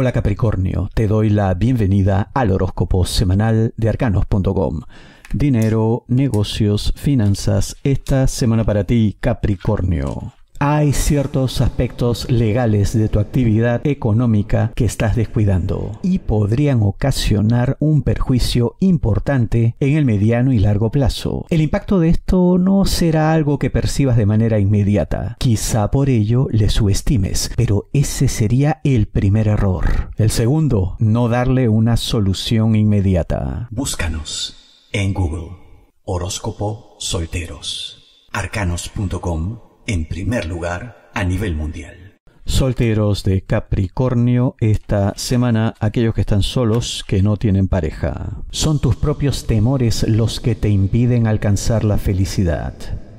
Hola Capricornio, te doy la bienvenida al horóscopo semanal de arcanos.com. Dinero, negocios, finanzas, esta semana para ti, Capricornio hay ciertos aspectos legales de tu actividad económica que estás descuidando y podrían ocasionar un perjuicio importante en el mediano y largo plazo. El impacto de esto no será algo que percibas de manera inmediata. Quizá por ello le subestimes, pero ese sería el primer error. El segundo, no darle una solución inmediata. Búscanos en Google. Horóscopo Solteros. arcanos.com en primer lugar a nivel mundial. Solteros de Capricornio, esta semana aquellos que están solos, que no tienen pareja. Son tus propios temores los que te impiden alcanzar la felicidad.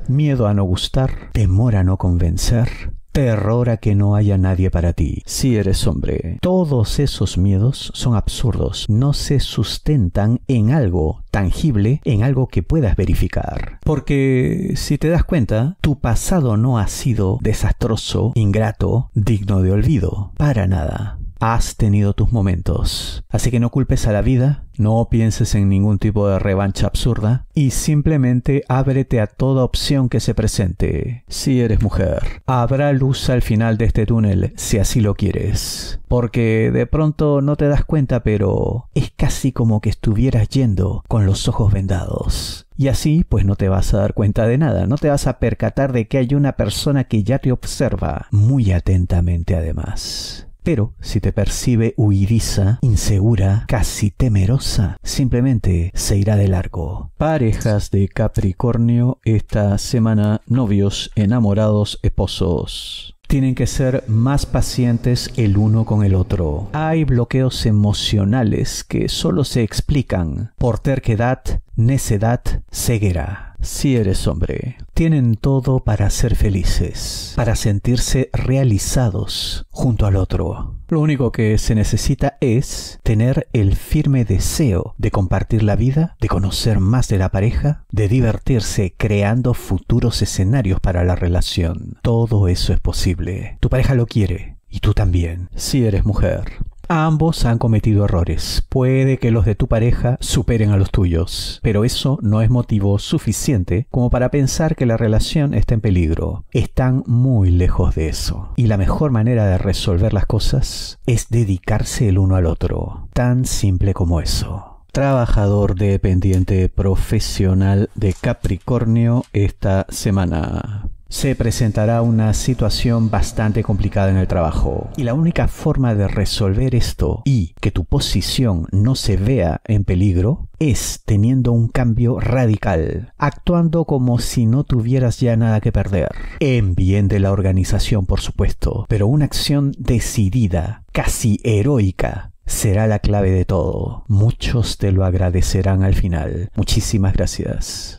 Miedo a no gustar, temor a no convencer, terror este a que no haya nadie para ti. Si eres hombre, todos esos miedos son absurdos, no se sustentan en algo tangible, en algo que puedas verificar. Porque, si te das cuenta, tu pasado no ha sido desastroso, ingrato, digno de olvido, para nada has tenido tus momentos. Así que no culpes a la vida, no pienses en ningún tipo de revancha absurda y simplemente ábrete a toda opción que se presente. Si eres mujer, habrá luz al final de este túnel si así lo quieres. Porque de pronto no te das cuenta, pero es casi como que estuvieras yendo con los ojos vendados. Y así pues no te vas a dar cuenta de nada, no te vas a percatar de que hay una persona que ya te observa muy atentamente además. Pero si te percibe huidiza, insegura, casi temerosa, simplemente se irá de largo. Parejas de Capricornio esta semana, novios, enamorados, esposos tienen que ser más pacientes el uno con el otro. Hay bloqueos emocionales que solo se explican por terquedad, necedad, ceguera si eres hombre. Tienen todo para ser felices, para sentirse realizados junto al otro. Lo único que se necesita es tener el firme deseo de compartir la vida, de conocer más de la pareja, de divertirse creando futuros escenarios para la relación. Todo eso es posible. Tu pareja lo quiere y tú también, si eres mujer. Ambos han cometido errores. Puede que los de tu pareja superen a los tuyos, pero eso no es motivo suficiente como para pensar que la relación está en peligro. Están muy lejos de eso. Y la mejor manera de resolver las cosas es dedicarse el uno al otro. Tan simple como eso trabajador dependiente profesional de Capricornio esta semana se presentará una situación bastante complicada en el trabajo. Y la única forma de resolver esto y que tu posición no se vea en peligro es teniendo un cambio radical, actuando como si no tuvieras ya nada que perder. En bien de la organización, por supuesto, pero una acción decidida, casi heroica, será la clave de todo. Muchos te lo agradecerán al final. Muchísimas gracias.